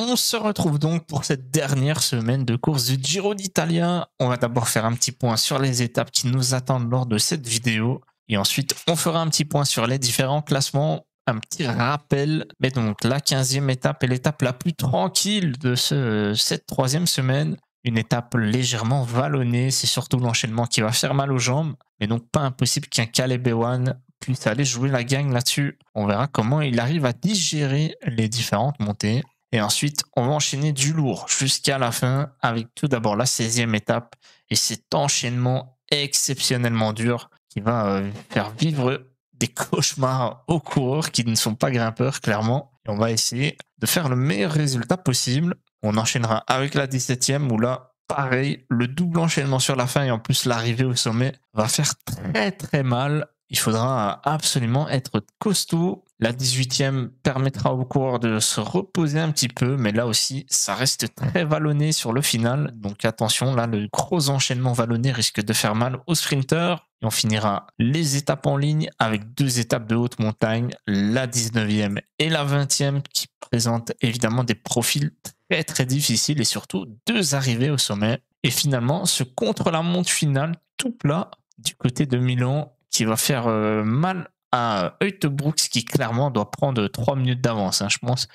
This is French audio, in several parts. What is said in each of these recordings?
On se retrouve donc pour cette dernière semaine de course du Giro d'Italia. On va d'abord faire un petit point sur les étapes qui nous attendent lors de cette vidéo. Et ensuite, on fera un petit point sur les différents classements. Un petit rappel. Mais donc, la 15e étape est l'étape la plus tranquille de ce, cette troisième semaine. Une étape légèrement vallonnée. C'est surtout l'enchaînement qui va faire mal aux jambes. Mais donc, pas impossible qu'un Caleb Ewan puisse aller jouer la gang là-dessus. On verra comment il arrive à digérer les différentes montées. Et ensuite, on va enchaîner du lourd jusqu'à la fin avec tout d'abord la 16e étape et cet enchaînement exceptionnellement dur qui va euh, faire vivre des cauchemars aux coureurs qui ne sont pas grimpeurs, clairement. Et on va essayer de faire le meilleur résultat possible. On enchaînera avec la 17e où là, pareil, le double enchaînement sur la fin et en plus l'arrivée au sommet va faire très très mal il faudra absolument être costaud. La 18e permettra au coureurs de se reposer un petit peu, mais là aussi, ça reste très vallonné sur le final. Donc attention, là, le gros enchaînement vallonné risque de faire mal aux sprinteurs. Et on finira les étapes en ligne avec deux étapes de haute montagne, la 19e et la 20e, qui présentent évidemment des profils très très difficiles et surtout deux arrivées au sommet. Et finalement, ce contre-la-montre finale tout plat du côté de Milan qui va faire euh, mal à Brooks qui clairement doit prendre 3 minutes d'avance, hein, je pense,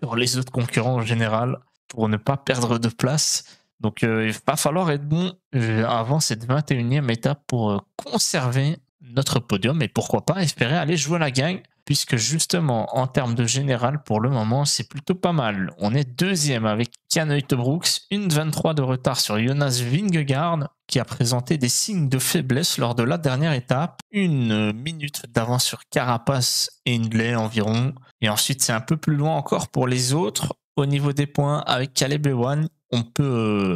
sur les autres concurrents en général pour ne pas perdre de place. Donc euh, il va falloir être bon euh, avant cette 21e étape pour conserver notre podium et pourquoi pas espérer aller jouer la gang puisque justement, en termes de général, pour le moment, c'est plutôt pas mal. On est deuxième avec Kian Brooks, une 23 de retard sur Jonas Vingegaard, qui a présenté des signes de faiblesse lors de la dernière étape, une minute d'avance sur Carapace et Hindley environ. Et ensuite, c'est un peu plus loin encore pour les autres. Au niveau des points, avec Caleb Ewan, on peut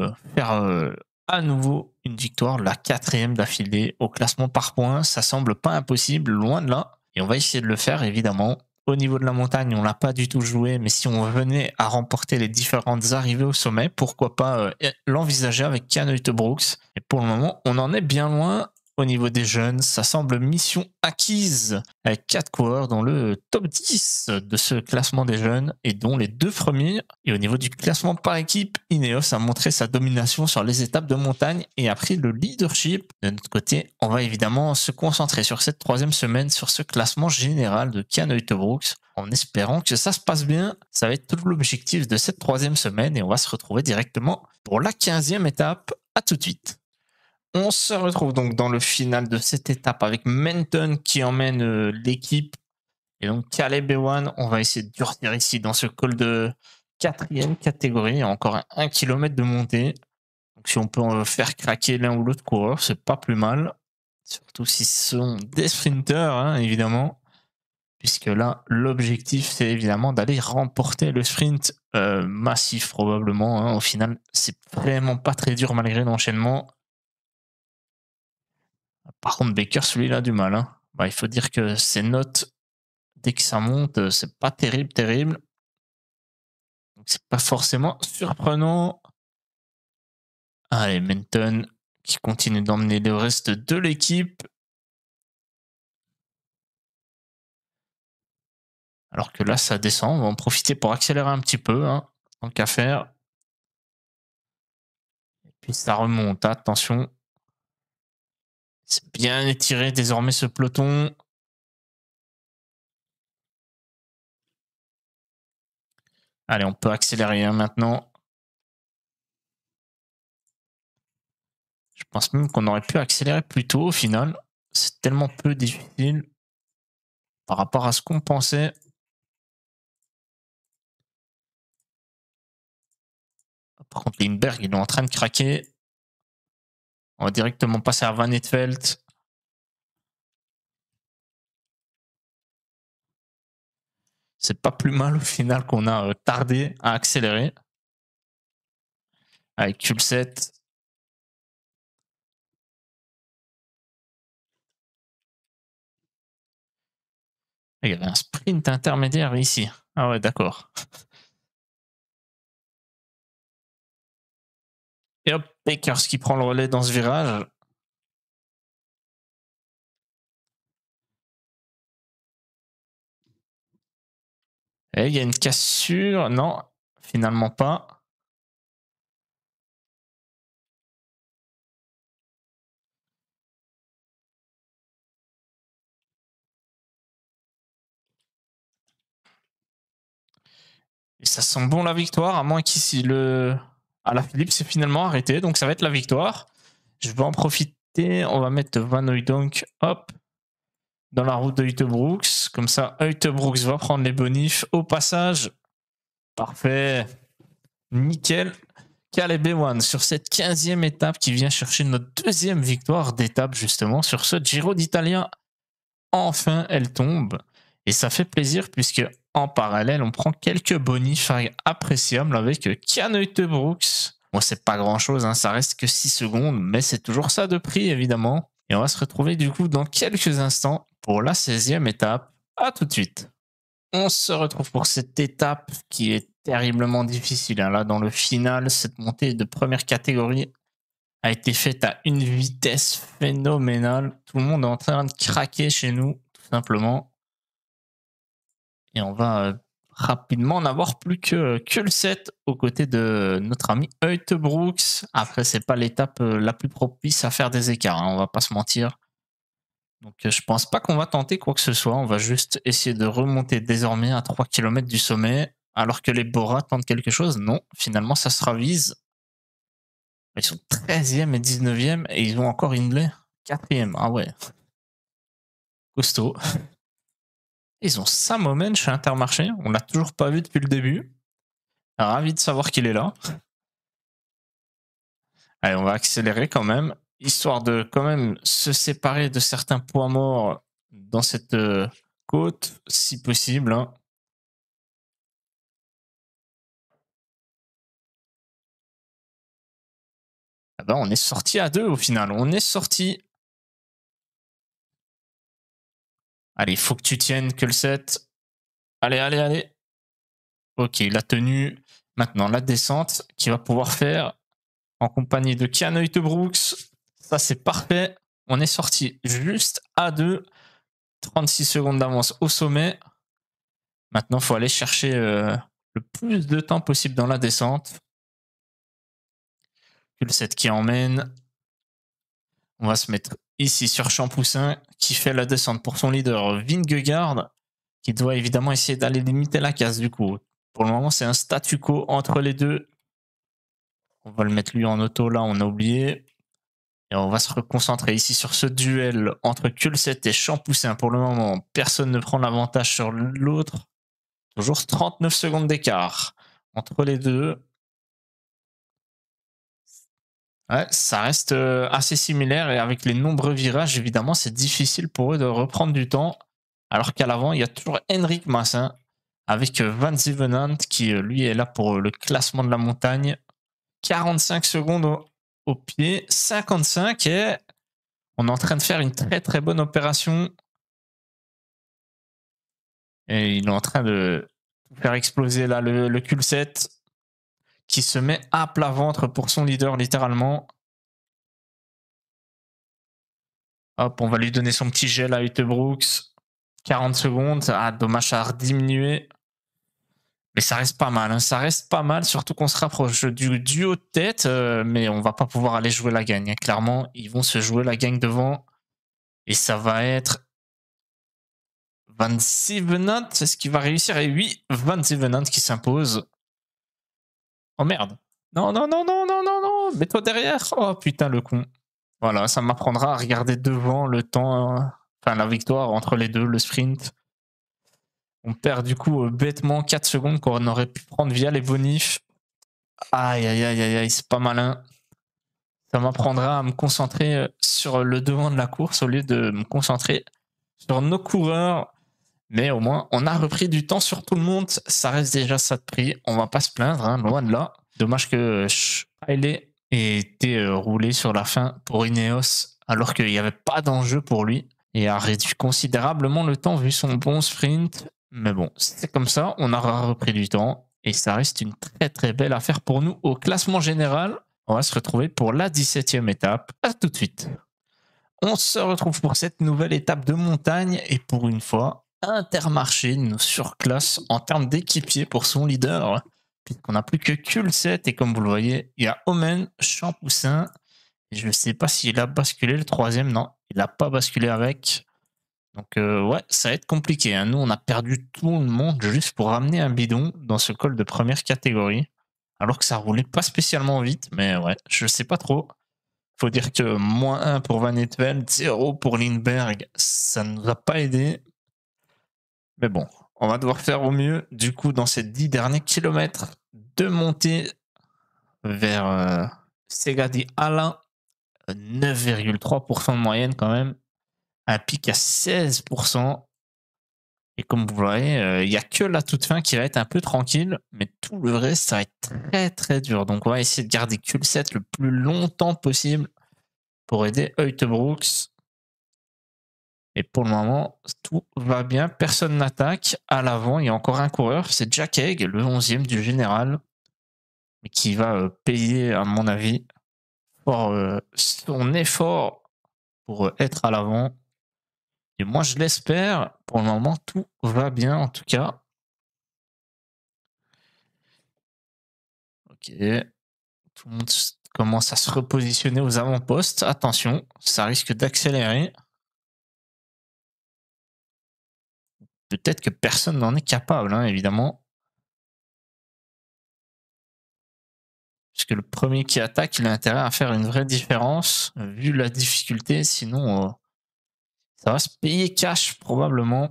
euh, faire euh, à nouveau une victoire, la quatrième d'affilée au classement par points. Ça semble pas impossible, loin de là. Et on va essayer de le faire, évidemment. Au niveau de la montagne, on l'a pas du tout joué, mais si on venait à remporter les différentes arrivées au sommet, pourquoi pas euh, l'envisager avec de Brooks. Et pour le moment, on en est bien loin. Au niveau des jeunes, ça semble mission acquise avec 4 coureurs dans le top 10 de ce classement des jeunes et dont les deux premiers. Et au niveau du classement par équipe, Ineos a montré sa domination sur les étapes de montagne et a pris le leadership. De notre côté, on va évidemment se concentrer sur cette troisième semaine sur ce classement général de Kian brooks en espérant que ça se passe bien. Ça va être tout l'objectif de cette troisième semaine et on va se retrouver directement pour la quinzième étape. À tout de suite. On se retrouve donc dans le final de cette étape avec Menton qui emmène euh, l'équipe. Et donc Caleb b on va essayer de durcir ici dans ce col de quatrième catégorie. encore un kilomètre de montée. Donc si on peut euh, faire craquer l'un ou l'autre coureur, c'est pas plus mal. Surtout si ce sont des sprinteurs hein, évidemment. Puisque là, l'objectif, c'est évidemment d'aller remporter le sprint euh, massif, probablement. Hein. Au final, c'est vraiment pas très dur malgré l'enchaînement par contre, Baker, celui-là, du mal. Hein. Bah, il faut dire que ses notes, dès que ça monte, c'est pas terrible, terrible. c'est pas forcément surprenant. Allez, Menton qui continue d'emmener le reste de l'équipe. Alors que là, ça descend. On va en profiter pour accélérer un petit peu, hein. tant qu'à faire. Et puis ça remonte. Attention, bien étiré désormais ce peloton. Allez, on peut accélérer hein, maintenant. Je pense même qu'on aurait pu accélérer plus tôt au final. C'est tellement peu difficile par rapport à ce qu'on pensait. Par contre, Lindbergh, il est en train de craquer. On va directement passer à Van C'est pas plus mal au final qu'on a euh, tardé à accélérer. Avec Kulset. Il y avait un sprint intermédiaire ici. Ah ouais, d'accord. Et hop, ce qui prend le relais dans ce virage. Et eh, il y a une cassure. Non, finalement pas. Et ça sent bon la victoire, à moins qu'ici le la Philippe s'est finalement arrêté, donc ça va être la victoire. Je vais en profiter, on va mettre Van donc hop, dans la route de Comme ça, Heutebrooks va prendre les bonifs au passage. Parfait. Nickel. Caleb Ewan sur cette 15e étape qui vient chercher notre deuxième victoire d'étape justement sur ce Giro d'Italia. Enfin, elle tombe. Et ça fait plaisir puisque en parallèle, on prend quelques bonifs appréciables avec Canute euh, Brooks. Bon, c'est pas grand chose, hein, ça reste que 6 secondes, mais c'est toujours ça de prix évidemment. Et on va se retrouver du coup dans quelques instants pour la 16e étape. À tout de suite. On se retrouve pour cette étape qui est terriblement difficile. Hein. Là, dans le final, cette montée de première catégorie a été faite à une vitesse phénoménale. Tout le monde est en train de craquer chez nous, tout simplement. Et on va euh, rapidement n'avoir plus que, que le 7 aux côtés de notre ami Hoyt Brooks. Après, c'est pas l'étape euh, la plus propice à faire des écarts, hein, on va pas se mentir. Donc euh, je pense pas qu'on va tenter quoi que ce soit, on va juste essayer de remonter désormais à 3 km du sommet, alors que les Bora tentent quelque chose. Non, finalement ça se ravise. Ils sont 13e et 19e et ils ont encore Hindley 4e. Ah ouais. Costaud. Ils ont Sam chez Intermarché. On l'a toujours pas vu depuis le début. Ravi de savoir qu'il est là. Allez, on va accélérer quand même, histoire de quand même se séparer de certains points morts dans cette euh, côte, si possible. Hein. Ah bah, on est sorti à deux au final. On est sorti Allez, faut que tu tiennes que le 7. Allez, allez, allez. Ok, la tenue. Maintenant, la descente qui va pouvoir faire en compagnie de Kian Brooks. Ça, c'est parfait. On est sorti juste à 2. 36 secondes d'avance au sommet. Maintenant, faut aller chercher euh, le plus de temps possible dans la descente. Que le 7 qui emmène. On va se mettre Ici sur Champoussin qui fait la descente pour son leader Vingegaard, qui doit évidemment essayer d'aller limiter la casse du coup. Pour le moment, c'est un statu quo entre les deux. On va le mettre lui en auto là, on a oublié. Et on va se reconcentrer ici sur ce duel entre Kulset et Champoussin. Pour le moment, personne ne prend l'avantage sur l'autre. Toujours 39 secondes d'écart entre les deux ça reste euh, assez similaire et avec les nombreux virages, évidemment, c'est difficile pour eux de reprendre du temps. Alors qu'à l'avant, il y a toujours Henrik Massin avec euh, Van Zevenant qui, euh, lui, est là pour le classement de la montagne. 45 secondes au, pied, 55 et on est en train de faire une très très bonne opération. Et il est en train de faire exploser là le, cul 7 qui se met à plat ventre pour son leader, littéralement. Hop, on va lui donner son petit gel à Brooks. 40 secondes. Ah, dommage, diminué. Mais ça reste pas mal. Hein. Ça reste pas mal, surtout qu'on se rapproche du duo de tête. Euh, mais on va pas pouvoir aller jouer la gagne. Hein. Clairement, ils vont se jouer la gagne devant. Et ça va être 27 Sevenant, C'est ce qui va réussir. Et oui, Van Sevenant qui s'impose. Oh merde. Non, non, non, non, non, non, non. Mets-toi derrière. Oh putain, le con. Voilà, ça m'apprendra à regarder devant le temps, euh, enfin la victoire entre les deux, le sprint. On perd du coup euh, bêtement 4 secondes qu'on aurait pu prendre via les bonifs. Aïe, aïe, aïe, aïe, aïe, c'est pas malin. Ça m'apprendra à me concentrer euh, sur le devant de la course au lieu de me concentrer sur nos coureurs mais au moins, on a repris du temps sur tout le monde. Ça reste déjà ça de prix. On va pas se plaindre, hein, loin de là. Dommage que Riley ait été euh, roulé sur la fin pour Ineos alors qu'il n'y avait pas d'enjeu pour lui et a réduit considérablement le temps vu son bon sprint. Mais bon, c'est comme ça, on aura repris du temps et ça reste une très très belle affaire pour nous au classement général. On va se retrouver pour la 17e étape. À tout de suite. On se retrouve pour cette nouvelle étape de montagne et pour une fois, Intermarché nous surclasse en termes d'équipier pour son leader, puisqu'on n'a plus que kul 7 et comme vous le voyez, il y a Omen, Champoussin. Je ne sais pas s'il a basculé le troisième, non, il n'a pas basculé avec. Donc euh, ouais, ça va être compliqué. Hein. Nous, on a perdu tout le monde juste pour ramener un bidon dans ce col de première catégorie. Alors que ça roulait pas spécialement vite, mais ouais, je sais pas trop. Faut dire que moins 1 pour Van Etvel 0 pour Lindbergh, ça ne nous a pas aidé. Mais bon, on va devoir faire au mieux. Du coup, dans ces 10 derniers kilomètres de montée vers euh, Sega Segadi Alain, 9,3% de moyenne quand même. Un pic à 16%. Et comme vous voyez, euh, il n'y a que la toute fin qui va être un peu tranquille, mais tout le reste, ça va être très très dur. Donc on va essayer de garder Q7 le plus longtemps possible pour aider Brooks et pour le moment, tout va bien. Personne n'attaque. À l'avant, il y a encore un coureur. C'est Jack Egg, le 11e du général, qui va euh, payer, à mon avis, pour euh, son effort pour euh, être à l'avant. Et moi, je l'espère. Pour le moment, tout va bien, en tout cas. Ok. Tout le monde commence à se repositionner aux avant-postes. Attention, ça risque d'accélérer. Peut-être que personne n'en est capable, hein, évidemment. Parce que le premier qui attaque, il a intérêt à faire une vraie différence, vu la difficulté, sinon euh, ça va se payer cash probablement.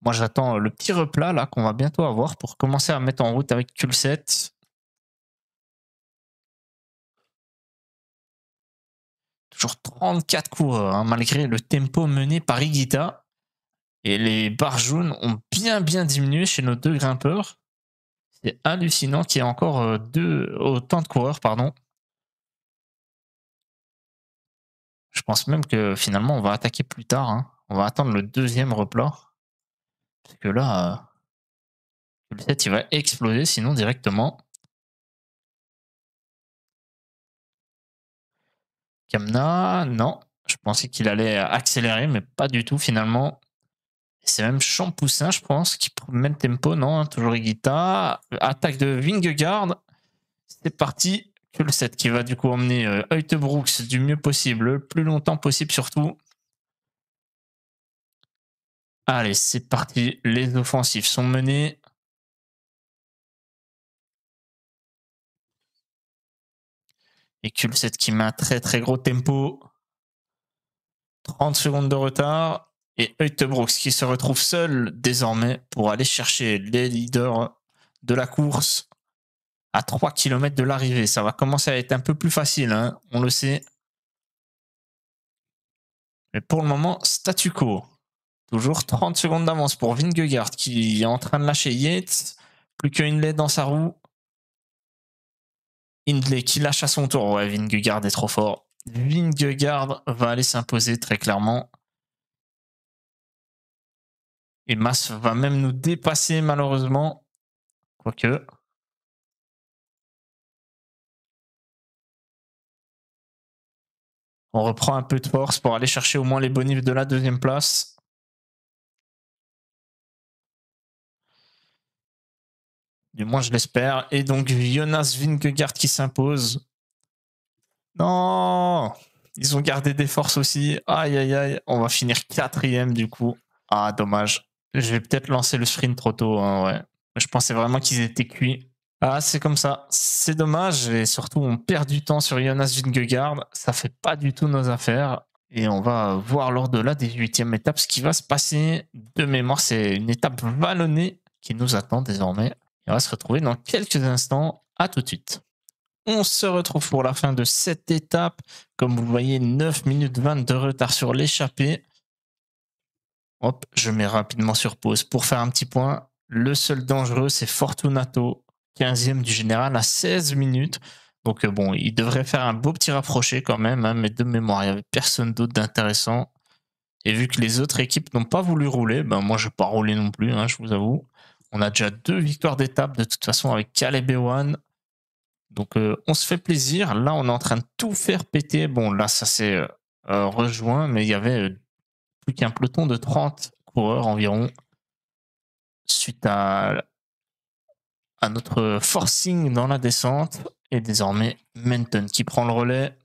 Moi j'attends le petit replat là qu'on va bientôt avoir pour commencer à mettre en route avec Culset. Toujours 34 coureurs, hein, malgré le tempo mené par Igita. Et les barres jaunes ont bien bien diminué chez nos deux grimpeurs. C'est hallucinant qu'il y ait encore euh, deux, autant de coureurs, pardon. Je pense même que finalement on va attaquer plus tard. Hein. On va attendre le deuxième replat. Parce que là, euh, le il va exploser sinon directement. Kamna, non. Je pensais qu'il allait accélérer, mais pas du tout finalement. C'est même Champoussin, je pense, qui prend le même tempo, non hein, Toujours Iguita. Attaque de Wingard, C'est parti. Que le qui va du coup emmener euh, du mieux possible, le plus longtemps possible surtout. Allez, c'est parti. Les offensives sont menées. Et Kulset qui met un très très gros tempo. 30 secondes de retard et Hoyte qui se retrouve seul désormais pour aller chercher les leaders de la course à 3 km de l'arrivée. Ça va commencer à être un peu plus facile, hein, on le sait. Mais pour le moment, statu quo. Toujours 30 secondes d'avance pour Vingegaard qui est en train de lâcher Yates. Plus que Hindley dans sa roue. Hindley qui lâche à son tour. Ouais, Vingegaard est trop fort. Vingegaard va aller s'imposer très clairement. Et Mass va même nous dépasser malheureusement. Quoique. On reprend un peu de force pour aller chercher au moins les bonifs de la deuxième place. Du moins, je l'espère. Et donc, Jonas Vingegaard qui s'impose. Non Ils ont gardé des forces aussi. Aïe, aïe, aïe. On va finir quatrième du coup. Ah, dommage. Je vais peut-être lancer le sprint trop tôt. Hein, ouais. Je pensais vraiment qu'ils étaient cuits. Ah, c'est comme ça. C'est dommage. Et surtout, on perd du temps sur Jonas Vingegaard. Ça fait pas du tout nos affaires. Et on va voir lors de la 18e étape ce qui va se passer. De mémoire, c'est une étape vallonnée qui nous attend désormais. Et on va se retrouver dans quelques instants. À tout de suite. On se retrouve pour la fin de cette étape. Comme vous voyez, 9 minutes 20 de retard sur l'échappée. Hop, je mets rapidement sur pause. Pour faire un petit point, le seul dangereux, c'est Fortunato, 15e du général à 16 minutes. Donc euh, bon, il devrait faire un beau petit rapproché quand même, hein, mais de mémoire, il n'y avait personne d'autre d'intéressant. Et vu que les autres équipes n'ont pas voulu rouler, ben moi je n'ai pas roulé non plus, hein, je vous avoue. On a déjà deux victoires d'étape de toute façon avec Caleb Donc euh, on se fait plaisir. Là, on est en train de tout faire péter. Bon, là, ça s'est euh, rejoint, mais il y avait plus qu'un peloton de 30 coureurs environ suite à, à notre forcing dans la descente. Et désormais, Menton qui prend le relais.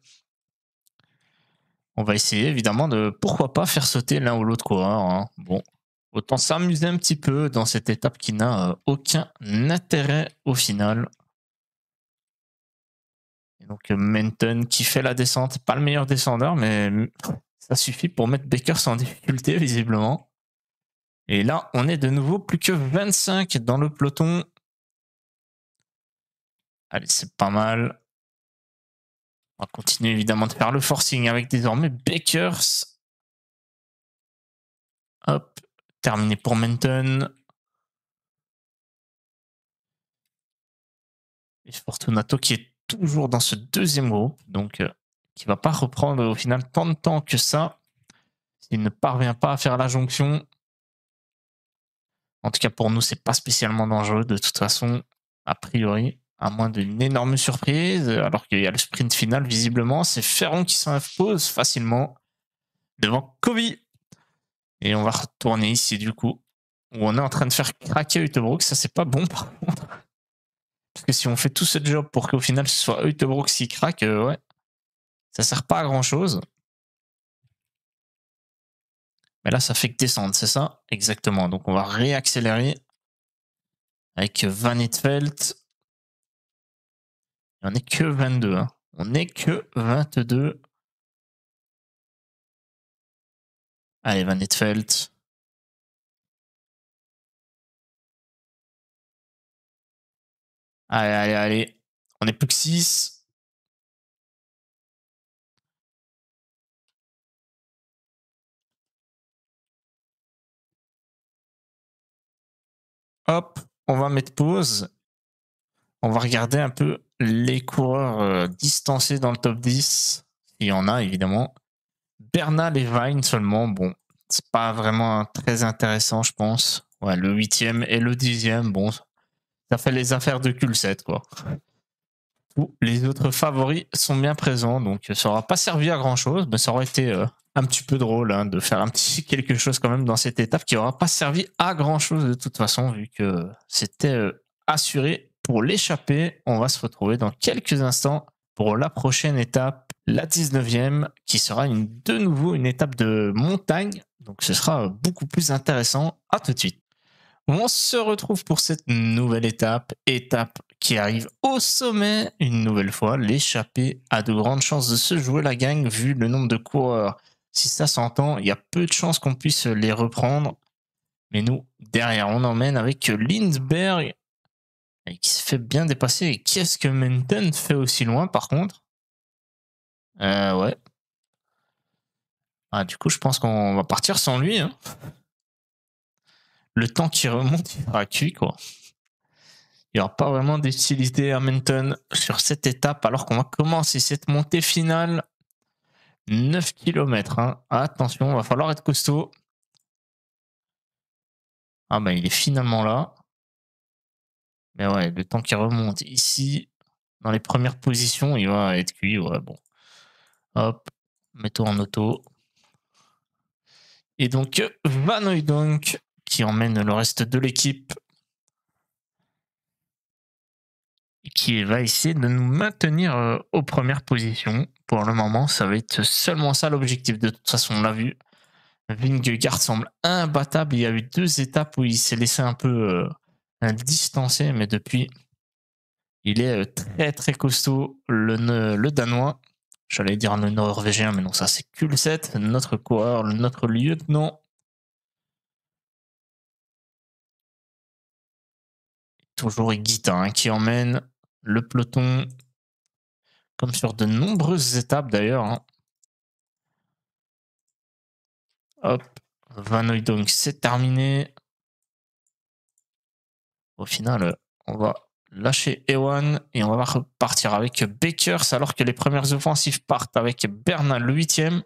On va essayer évidemment de pourquoi pas faire sauter l'un ou l'autre coureur. Hein. Bon, autant s'amuser un petit peu dans cette étape qui n'a euh, aucun intérêt au final. Et donc euh, Menton qui fait la descente, pas le meilleur descendeur, mais ça suffit pour mettre Bakers sans difficulté, visiblement. Et là, on est de nouveau plus que 25 dans le peloton. Allez, c'est pas mal. On va continuer évidemment de faire le forcing avec désormais Bakers. Hop, terminé pour Menton. Et Fortunato qui est toujours dans ce deuxième groupe. Donc, euh, qui va pas reprendre au final tant de temps que ça s'il ne parvient pas à faire la jonction. En tout cas, pour nous, c'est pas spécialement dangereux de toute façon, a priori, à moins d'une énorme surprise. Alors qu'il y a le sprint final, visiblement, c'est Ferron qui s'impose facilement devant Kobe. Et on va retourner ici, du coup, où on est en train de faire craquer Utebrook. Ça, c'est pas bon, par contre. Parce que si on fait tout ce job pour qu'au final, ce soit Utebrook qui craque, euh, ouais, ça sert pas à grand chose. Mais là, ça fait que descendre, c'est ça Exactement. Donc on va réaccélérer avec Van Etvelt. Hein. On n'est que 22. On n'est que 22. Allez, Van Allez, allez, allez. On n'est plus que 6. Hop, on va mettre pause. On va regarder un peu les coureurs euh, distancés dans le top 10. Il y en a évidemment. Bernal et seulement, bon, c'est pas vraiment très intéressant, je pense. Ouais, le huitième et le dixième, bon, ça fait les affaires de cul-7, quoi. Les autres favoris sont bien présents, donc ça aura pas servi à grand chose, mais ça aurait été euh, un petit peu drôle hein, de faire un petit quelque chose quand même dans cette étape qui n'aura pas servi à grand chose de toute façon vu que c'était euh, assuré pour l'échapper. On va se retrouver dans quelques instants pour la prochaine étape, la 19e, qui sera une, de nouveau une étape de montagne. Donc ce sera beaucoup plus intéressant. À tout de suite. On se retrouve pour cette nouvelle étape, étape qui arrive au sommet une nouvelle fois. L'échappée a de grandes chances de se jouer la gagne vu le nombre de coureurs si ça s'entend, il y a peu de chances qu'on puisse les reprendre. Mais nous, derrière, on emmène avec Lindbergh, qui se fait bien dépasser. Et qu'est-ce que Menton fait aussi loin, par contre euh, ouais. Ah, du coup, je pense qu'on va partir sans lui. Hein. Le temps qui remonte, il sera cuit, quoi. Il n'y aura pas vraiment d'utilité à Menton sur cette étape, alors qu'on va commencer cette montée finale 9 km. attention, Attention, va falloir être costaud. Ah bah il est finalement là. Mais ouais, le temps qui remonte ici, dans les premières positions, il va être cuit. Ouais, bon. Hop, mettons en auto. Et donc Van donc qui emmène le reste de l'équipe qui va essayer de nous maintenir euh, aux premières positions. Pour le moment, ça va être seulement ça l'objectif. De toute façon, on l'a vu. Vingegaard semble imbattable. Il y a eu deux étapes où il s'est laissé un peu euh, distancer, mais depuis, il est euh, très très costaud. Le, le Danois, j'allais dire le Norvégien, mais non, ça c'est Kul7, notre coureur, notre lieutenant. Toujours Guitain hein, qui emmène le peloton, comme sur de nombreuses étapes d'ailleurs. Hein. Hop, Van donc c'est terminé. Au final, on va lâcher Ewan et on va repartir avec Bakers alors que les premières offensives partent avec Bernal le 8e.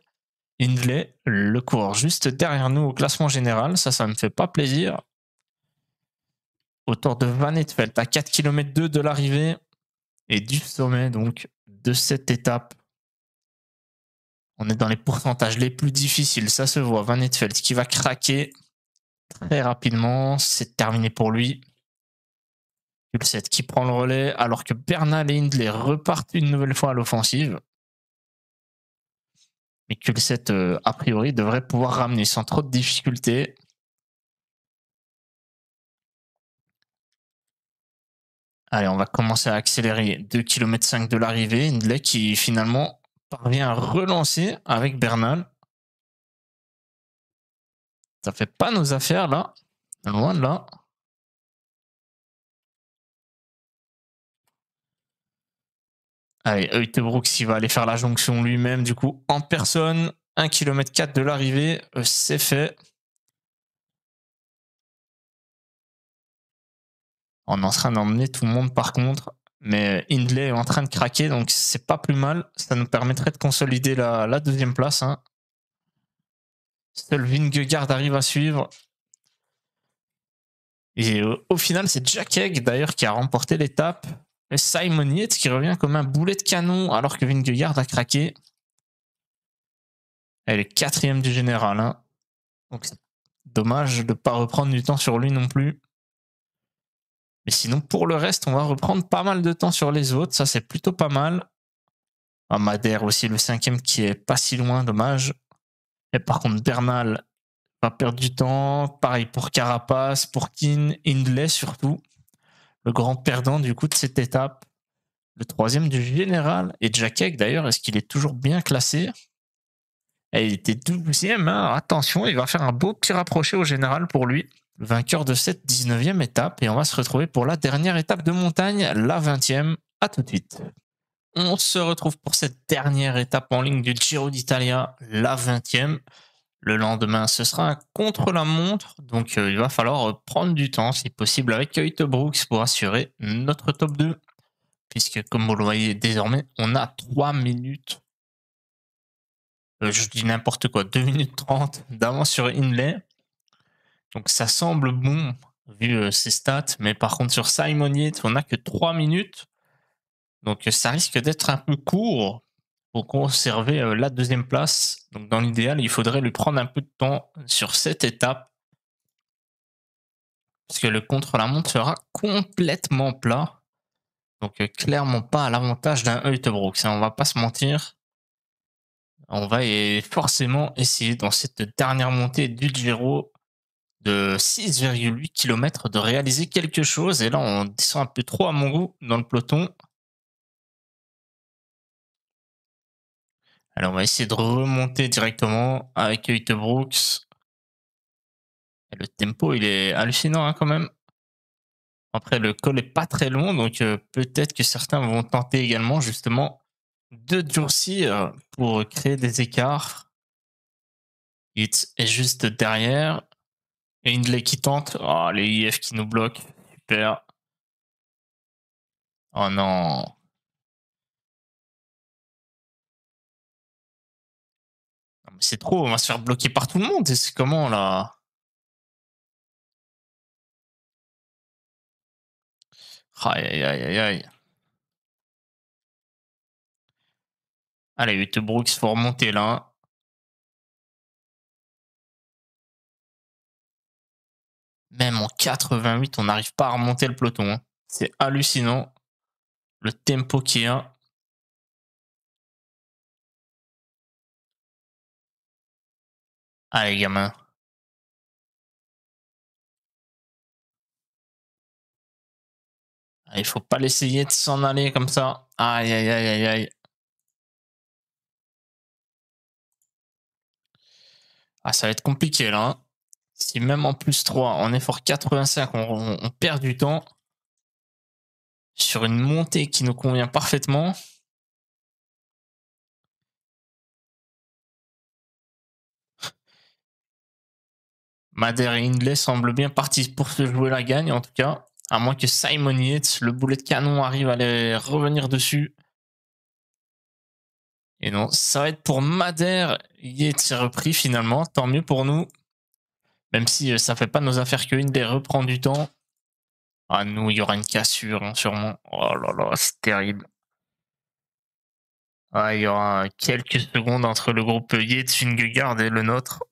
Hindley, le coureur juste derrière nous au classement général, ça, ça me fait pas plaisir. Autour de Van Etfeld à 4 km 2 de l'arrivée. Et du sommet donc de cette étape, on est dans les pourcentages les plus difficiles. Ça se voit. Van Etfeld qui va craquer très rapidement. C'est terminé pour lui. Hulset qui prend le relais alors que Bernal et Hindley repartent une nouvelle fois à l'offensive. Mais Kulset, euh, a priori, devrait pouvoir ramener sans trop de difficultés. Allez, on va commencer à accélérer. 2 km 5 de l'arrivée, Hindley qui finalement parvient à relancer avec Bernal. Ça fait pas nos affaires là. Loin de là. Allez, Eutebrooks, il va aller faire la jonction lui-même, du coup, en personne. 1 km 4 de l'arrivée, euh, c'est fait. On est en train d'emmener tout le monde par contre. Mais Hindley est en train de craquer, donc c'est pas plus mal. Ça nous permettrait de consolider la, deuxième place. Hein. Seul Vingegaard arrive à suivre. Et au, final, c'est Jack Egg d'ailleurs qui a remporté l'étape. Et Simon Yates qui revient comme un boulet de canon alors que Vingegaard a craqué. Elle est quatrième du général. Hein. Donc dommage de ne pas reprendre du temps sur lui non plus. Mais sinon, pour le reste, on va reprendre pas mal de temps sur les autres. Ça, c'est plutôt pas mal. Amader ah, Madère aussi, le cinquième qui est pas si loin, dommage. Et par contre, Bernal va perdre du temps. Pareil pour Carapace, pour Kin, Hindley surtout. Le grand perdant du coup de cette étape. Le troisième du général. Et Jack d'ailleurs, est-ce qu'il est toujours bien classé Et Il était douzième, hein. attention, il va faire un beau petit rapproché au général pour lui vainqueur de cette 19e étape. Et on va se retrouver pour la dernière étape de montagne, la 20e. À tout de suite. On se retrouve pour cette dernière étape en ligne du Giro d'Italia, la 20e. Le lendemain, ce sera contre-la-montre, donc euh, il va falloir prendre du temps, si possible, avec Brooks pour assurer notre top 2. Puisque, comme vous le voyez désormais, on a 3 minutes, euh, je dis n'importe quoi, 2 minutes 30 d'avance sur Inlay. Donc ça semble bon vu ses euh, stats, mais par contre sur Simon Yates, on n'a que 3 minutes. Donc ça risque d'être un peu court pour conserver euh, la deuxième place. Donc dans l'idéal, il faudrait lui prendre un peu de temps sur cette étape. Parce que le contre-la-montre sera complètement plat. Donc euh, clairement pas à l'avantage d'un ça On va pas se mentir. On va e-, forcément essayer dans cette dernière montée du Giro de 6,8 km de réaliser quelque chose. Et là, on descend un peu trop à mon goût dans le peloton. Alors, on va essayer de remonter directement avec Heutebrooks. Et le tempo, il est hallucinant hein, quand même. Après, le col est pas très long, donc euh, peut-être que certains vont tenter également justement de durcir euh, pour créer des écarts. It est juste derrière. Et Hindley qui tente. Oh, les IF qui nous bloquent. Super. Oh non. c'est trop, on va se faire bloquer par tout le monde. C'est comment là Aïe aïe aïe aïe aïe. Allez, Utebrooks, Brooks, faut remonter là. même en 88, on n'arrive pas à remonter le peloton. Hein. C'est hallucinant le tempo qu'il y a. Allez, gamin. Il faut pas l'essayer de s'en aller comme ça. Aïe, aïe, aïe, aïe, aïe. Ah, ça va être compliqué là. Hein. Si même en plus 3, en effort 85, on, perd du temps sur une montée qui nous convient parfaitement. Madère et Hindley semblent bien partis pour se jouer la gagne, en tout cas. À moins que Simon Yates, le boulet de canon, arrive à les revenir dessus. Et non, ça va être pour Madère. Yates est repris finalement. Tant mieux pour nous. Même si euh, ça ne fait pas nos affaires qu'une des reprend du temps. Ah, nous, il y aura une cassure, hein, sûrement. Oh là là, c'est terrible. Ah, il y aura quelques secondes entre le groupe Yates, Guard et le nôtre.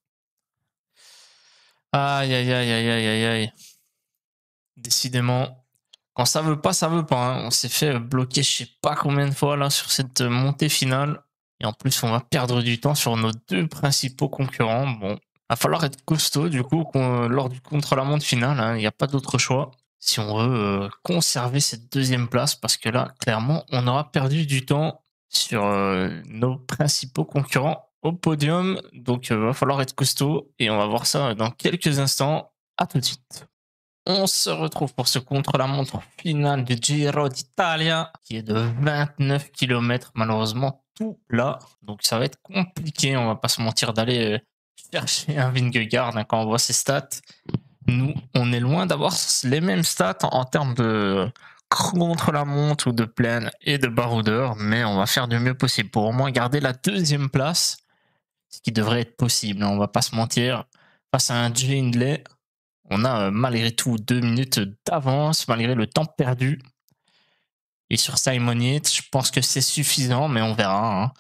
Aïe, aïe, aïe, aïe, aïe, aïe, aïe. Décidément, quand ça veut pas, ça veut pas. Hein. On s'est fait euh, bloquer je sais pas combien de fois là sur cette euh, montée finale. Et en plus, on va perdre du temps sur nos deux principaux concurrents. Bon, va falloir être costaud du coup lors du contre-la-montre final. Hein, il n'y a pas d'autre choix si on veut euh, conserver cette deuxième place parce que là, clairement, on aura perdu du temps sur euh, nos principaux concurrents au podium. Donc, il euh, va falloir être costaud et on va voir ça dans quelques instants. À tout de suite. On se retrouve pour ce contre-la-montre final du Giro d'Italia qui est de 29 km malheureusement tout là. Donc ça va être compliqué, on va pas se mentir d'aller chercher un Vingegaard hein, quand on voit ses stats. Nous, on est loin d'avoir les mêmes stats en, termes de contre la montre ou de plaine et de baroudeur, mais on va faire du mieux possible pour au moins garder la deuxième place, ce qui devrait être possible. Hein, on va pas se mentir. Face à un Jay on a euh, malgré tout deux minutes d'avance, malgré le temps perdu. Et sur Simon je pense que c'est suffisant, mais on verra. Hein.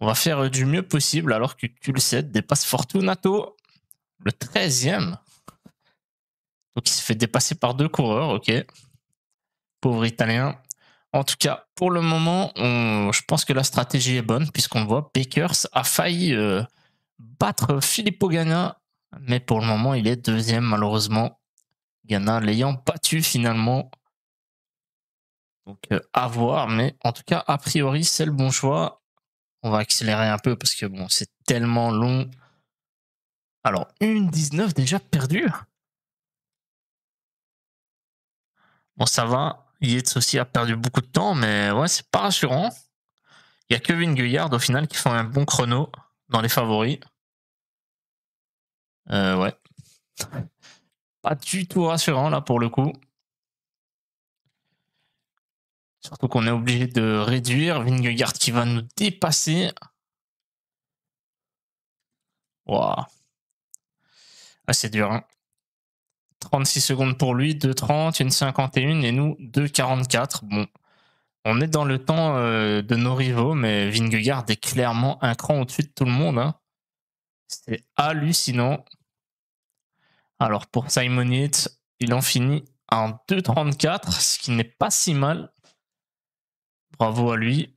On va faire du mieux possible alors que le sais. dépasse Fortunato, le 13e. Donc il se fait dépasser par deux coureurs, ok. Pauvre Italien. En tout cas, pour le moment, je pense que la stratégie est bonne puisqu'on voit Bakers a failli euh, battre Filippo Ganna, mais pour le moment, il est deuxième malheureusement. Ganna l'ayant battu finalement. Donc euh, à voir, mais en tout cas, a priori, c'est le bon choix. On va accélérer un peu parce que bon, c'est tellement long. Alors, une 19 déjà perdue Bon, ça va. Yates aussi a perdu beaucoup de temps, mais ouais, c'est pas rassurant. Il y a que Guillard au final qui font un bon chrono dans les favoris. Euh, ouais. Pas du tout rassurant là pour le coup. Surtout qu'on est obligé de réduire. Vingegaard qui va nous dépasser. Waouh. assez ah, dur. 36 hein. secondes pour lui, 2,30, 1,51 et nous 2,44. Bon, on est dans le temps euh, de nos rivaux, mais Vingegaard est clairement un cran au-dessus de tout le monde. Hein. C'est hallucinant. Alors pour Simon il en finit en 2,34, ce qui n'est pas si mal. Bravo à lui.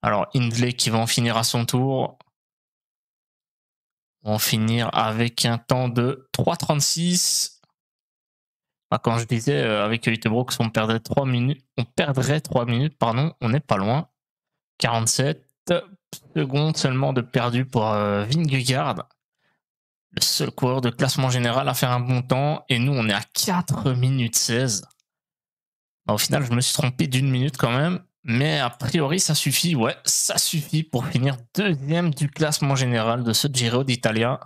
Alors, Hindley qui va en finir à son tour. On va en finir avec un temps de 3,36. Bah, quand je disais euh, avec Utebrooks, on perdrait 3 minutes. On perdrait 3 minutes, pardon, on n'est pas loin. 47 secondes seulement de perdu pour euh, Vingegaard. Le seul coureur de classement général à faire un bon temps. Et nous, on est à 4 minutes 16. Bah, au final, je me suis trompé d'une minute quand même. Mais a priori, ça suffit, ouais, ça suffit pour finir deuxième du classement général de ce Giro d'Italia.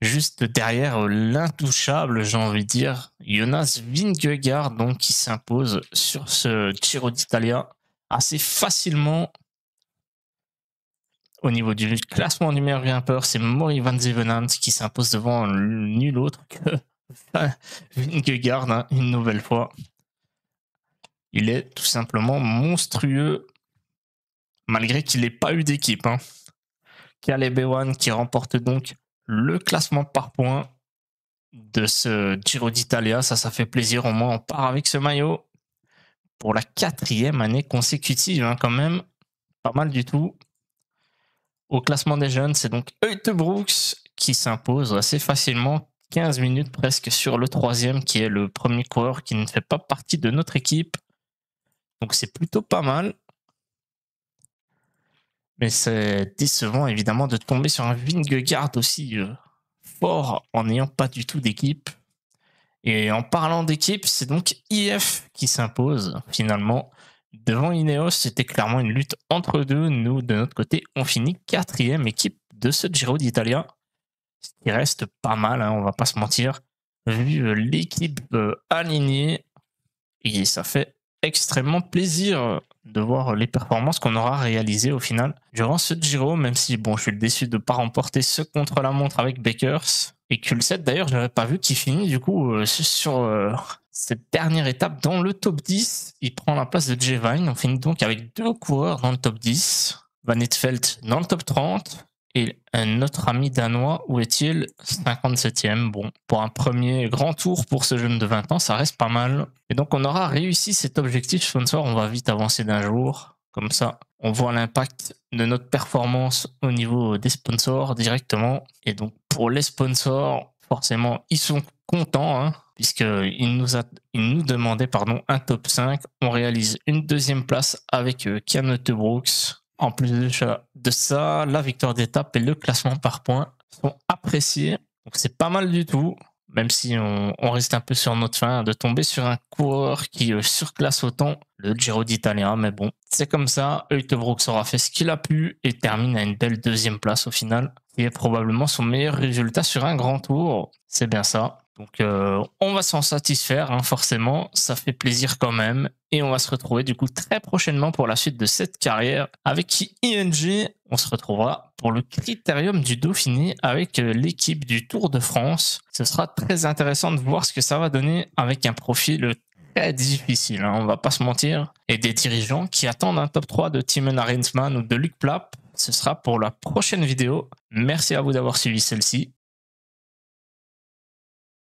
Juste derrière euh, l'intouchable, j'ai envie de dire, Jonas Vingegaard, donc qui s'impose sur ce Giro d'Italia assez facilement. Au niveau du classement numéro 1 c'est Mori Van Zevenant qui s'impose devant nul autre que Vingegaard, hein, une nouvelle fois il est tout simplement monstrueux, malgré qu'il n'ait pas eu d'équipe. Hein. Caleb qui remporte donc le classement par points de ce Giro d'Italia. Ça, ça fait plaisir. Au moins, on part avec ce maillot pour la quatrième année consécutive, hein, quand même. Pas mal du tout. Au classement des jeunes, c'est donc Brooks qui s'impose assez facilement, 15 minutes presque sur le troisième, qui est le premier coureur qui ne fait pas partie de notre équipe. Donc c'est plutôt pas mal. Mais c'est décevant évidemment de tomber sur un Vingegaard aussi euh, fort en n'ayant pas du tout d'équipe. Et en parlant d'équipe, c'est donc IF qui s'impose finalement. Devant Ineos, c'était clairement une lutte entre deux. Nous, de notre côté, on finit quatrième équipe de ce Giro d'Italia. Ce qui reste pas mal, hein, on va pas se mentir. Vu euh, l'équipe euh, alignée, et ça fait extrêmement plaisir de voir les performances qu'on aura réalisées au final durant ce Giro, même si bon, je suis déçu de ne pas remporter ce contre-la-montre avec Bakers. Et Q7 d'ailleurs, je n'avais pas vu qu'il finit du coup euh, sur euh, cette dernière étape dans le top 10. Il prend la place de Jevine. On finit donc avec deux coureurs dans le top 10. Van Etfeld dans le top 30 et un autre ami danois, où est-il 57e. Bon, pour un premier grand tour pour ce jeune de 20 ans, ça reste pas mal. Et donc on aura réussi cet objectif sponsor, on va vite avancer d'un jour. Comme ça, on voit l'impact de notre performance au niveau des sponsors directement. Et donc pour les sponsors, forcément, ils sont contents, hein, puisqu'ils nous, nous demandaient pardon, un top 5. On réalise une deuxième place avec Kian Brooks en plus de ça, la victoire d'étape et le classement par points sont appréciés. Donc c'est pas mal du tout, même si on, reste un peu sur notre fin de tomber sur un coureur qui euh, surclasse autant le Giro d'Italia. Mais bon, c'est comme ça. Eutebrox aura fait ce qu'il a pu et termine à une belle deuxième place au final, qui est probablement son meilleur résultat sur un grand tour. C'est bien ça. Donc euh, on va s'en satisfaire, hein, forcément, ça fait plaisir quand même. Et on va se retrouver du coup très prochainement pour la suite de cette carrière avec ING. On se retrouvera pour le critérium du Dauphiné avec euh, l'équipe du Tour de France. Ce sera très intéressant de voir ce que ça va donner avec un profil très difficile, hein, on va pas se mentir. Et des dirigeants qui attendent un top 3 de Timon Arinsman ou de Luc Plapp, ce sera pour la prochaine vidéo. Merci à vous d'avoir suivi celle-ci